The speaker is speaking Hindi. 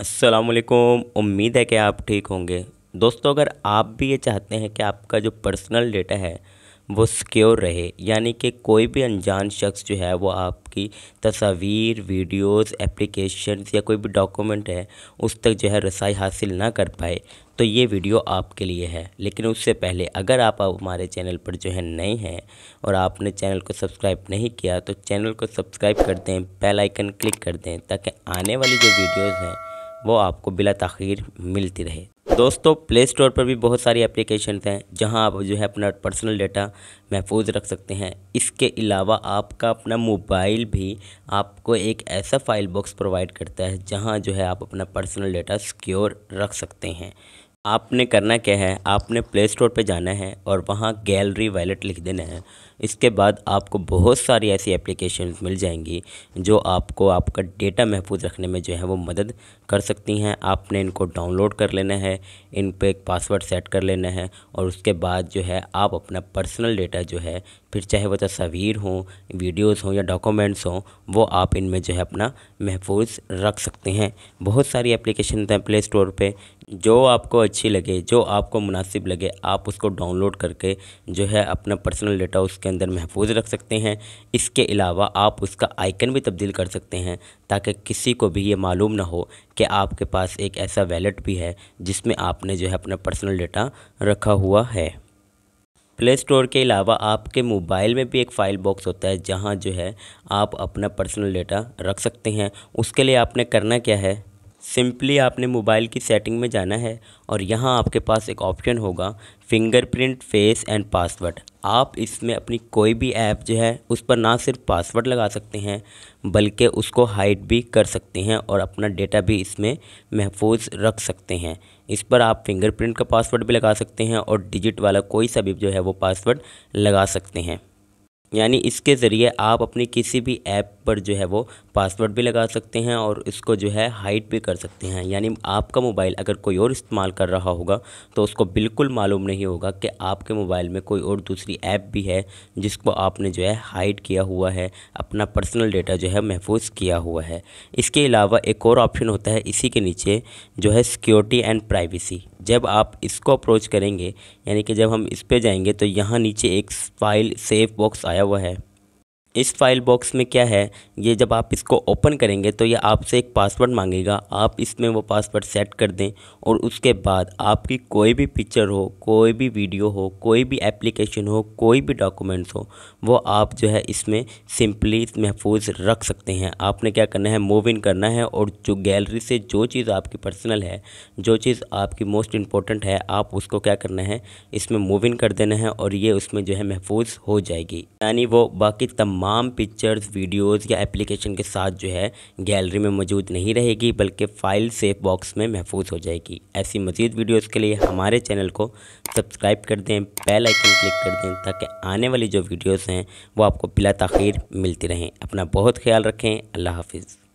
असलकुम उम्मीद है कि आप ठीक होंगे दोस्तों अगर आप भी ये चाहते हैं कि आपका जो पर्सनल डेटा है वो सिक्योर रहे यानी कि कोई भी अनजान शख्स जो है वो आपकी तस्वीर वीडियोस एप्लीकेशन या कोई भी डॉक्यूमेंट है उस तक जो है रसाई हासिल ना कर पाए तो ये वीडियो आपके लिए है लेकिन उससे पहले अगर आप हमारे चैनल पर जो है नए हैं और आपने चैनल को सब्सक्राइब नहीं किया तो चैनल को सब्सक्राइब कर दें बेलाइकन क्लिक कर दें ताकि आने वाली जो वीडियोज़ हैं वो आपको बिला तखीर मिलती रहे दोस्तों प्ले स्टोर पर भी बहुत सारी एप्लीकेशन हैं जहां आप जो है अपना पर्सनल डेटा महफूज रख सकते हैं इसके अलावा आपका अपना मोबाइल भी आपको एक ऐसा फाइल बॉक्स प्रोवाइड करता है जहां जो है आप अपना पर्सनल डेटा सिक्योर रख सकते हैं आपने करना क्या है आपने प्ले स्टोर पर जाना है और वहाँ गैलरी वैलेट लिख देना है इसके बाद आपको बहुत सारी ऐसी एप्लीकेशन मिल जाएंगी जो आपको आपका डेटा महफूज रखने में जो है वो मदद कर सकती हैं आपने इनको डाउनलोड कर लेना है इन पर एक पासवर्ड सेट कर लेना है और उसके बाद जो है आप अपना पर्सनल डेटा जो है फिर चाहे वो तो तस्वीर हों वीडियोज़ हों या डॉक्यूमेंट्स हों वो आप इनमें जो है अपना महफूज रख सकते हैं बहुत सारी एप्लीकेशन हैं प्ले स्टोर पर जो आपको अच्छी लगे जो आपको मुनासिब लगे आप उसको डाउनलोड करके जो है अपना पर्सनल डेटा उसके अंदर महफूज रख सकते हैं इसके अलावा आप उसका आइकन भी तब्दील कर सकते हैं ताकि किसी को भी ये मालूम ना हो कि आपके पास एक ऐसा वैलेट भी है जिसमें आपने जो है अपना पर्सनल डेटा रखा हुआ है प्ले स्टोर के अलावा आपके मोबाइल में भी एक फ़ाइल बॉक्स होता है जहाँ जो है आप अपना पर्सनल डेटा रख सकते हैं उसके लिए आपने करना क्या है सिंपली आपने मोबाइल की सेटिंग में जाना है और यहाँ आपके पास एक ऑप्शन होगा फिंगरप्रिंट फेस एंड पासवर्ड आप इसमें अपनी कोई भी ऐप जो है उस पर ना सिर्फ पासवर्ड लगा सकते हैं बल्कि उसको हाइड भी कर सकते हैं और अपना डेटा भी इसमें महफूज रख सकते हैं इस पर आप फिंगरप्रिंट का पासवर्ड भी लगा सकते हैं और डिजिट वाला कोई सा भी जो है वो पासवर्ड लगा सकते हैं यानी इसके ज़रिए आप अपने किसी भी ऐप पर जो है वो पासवर्ड भी लगा सकते हैं और इसको जो है हाइड भी कर सकते हैं यानी आपका मोबाइल अगर कोई और इस्तेमाल कर रहा होगा तो उसको बिल्कुल मालूम नहीं होगा कि आपके मोबाइल में कोई और दूसरी ऐप भी है जिसको आपने जो है हाइड किया हुआ है अपना पर्सनल डेटा जो है महफूज किया हुआ है इसके अलावा एक और ऑप्शन होता है इसी के नीचे जो है सिक्योरिटी एंड प्राइवेसी जब आप इसको अप्रोच करेंगे यानी कि जब हम इस पर जाएंगे तो यहाँ नीचे एक फाइल सेव बॉक्स आया हुआ है इस फाइल बॉक्स में क्या है ये जब आप इसको ओपन करेंगे तो ये आपसे एक पासवर्ड मांगेगा आप इसमें वो पासवर्ड सेट कर दें और उसके बाद आपकी कोई भी पिक्चर हो कोई भी वीडियो हो कोई भी एप्लीकेशन हो कोई भी डॉक्यूमेंट्स हो वो आप जो है इसमें सिंपली महफूज रख सकते हैं आपने क्या करना है मूव इन करना है और जो गैलरी से जो चीज़ आपकी पर्सनल है जो चीज़ आपकी मोस्ट इंपॉर्टेंट है आप उसको क्या करना है इसमें मूव इन कर देना है और ये उसमें जो है महफूज हो जाएगी यानी वो बाकी तमाम तमाम पिक्चर्स वीडियोस या एप्लीकेशन के साथ जो है गैलरी में मौजूद नहीं रहेगी बल्कि फ़ाइल सेफ बॉक्स में महफूज हो जाएगी ऐसी मज़ीद वीडियोस के लिए हमारे चैनल को सब्सक्राइब कर दें बेल आइकन क्लिक कर दें ताकि आने वाली जो वीडियोज़ हैं वो आपको बिला तखीर मिलती रहें अपना बहुत ख्याल रखें अल्लाह हाफिज़